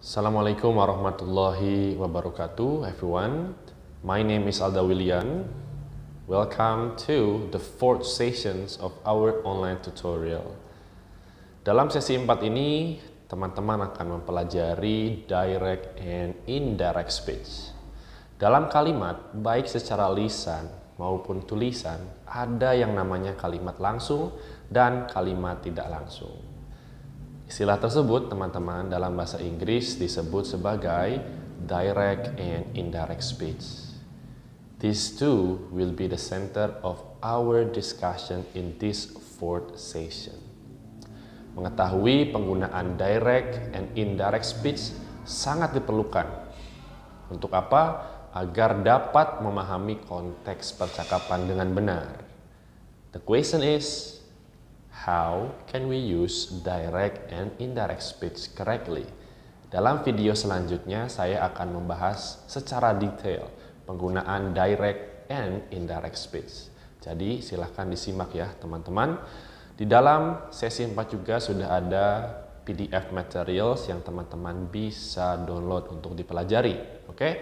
Assalamualaikum warahmatullahi wabarakatuh, everyone. My name is Alda William. Welcome to the fourth sessions of our online tutorial. Dalam sesi empat ini, teman-teman akan mempelajari direct and indirect speech. Dalam kalimat, baik secara lisan maupun tulisan, ada yang namanya kalimat langsung dan kalimat tidak langsung. Istilah tersebut, teman-teman, dalam bahasa Inggris disebut sebagai direct and indirect speech. These two will be the center of our discussion in this fourth session. Mengetahui penggunaan direct and indirect speech sangat diperlukan. Untuk apa? Agar dapat memahami konteks percakapan dengan benar. The question is, How can we use direct and indirect speech correctly? Dalam video selanjutnya, saya akan membahas secara detail penggunaan direct and indirect speech. Jadi, silahkan disimak ya, teman-teman. Di dalam sesi 4 juga sudah ada PDF materials yang teman-teman bisa download untuk dipelajari. Oke, okay?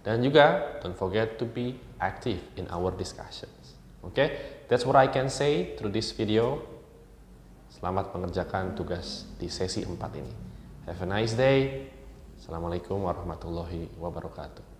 dan juga don't forget to be active in our discussions. Oke, okay? that's what I can say through this video. Selamat mengerjakan tugas di sesi 4 ini. Have a nice day. Assalamualaikum warahmatullahi wabarakatuh.